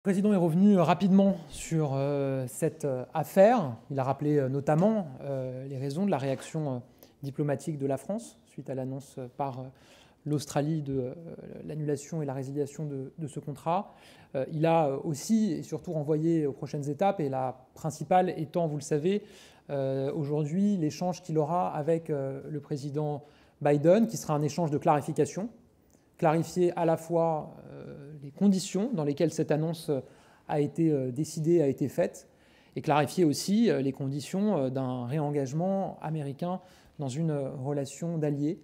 Le président est revenu euh, rapidement sur euh, cette euh, affaire. Il a rappelé notamment les raisons de la réaction diplomatique de la France suite à l'annonce par l'Australie de l'annulation et la résiliation de, ce contrat. il a aussi et surtout renvoyé aux prochaines étapes et la principale étant, vous le savez, aujourd'hui l'échange qu'il aura avec le président Biden, qui sera un échange de clarification clarifier à la fois les conditions dans lesquelles cette annonce euh, a été euh, décidée, a été faite, et clarifier aussi euh, les conditions d'un réengagement américain dans une relation d'alliés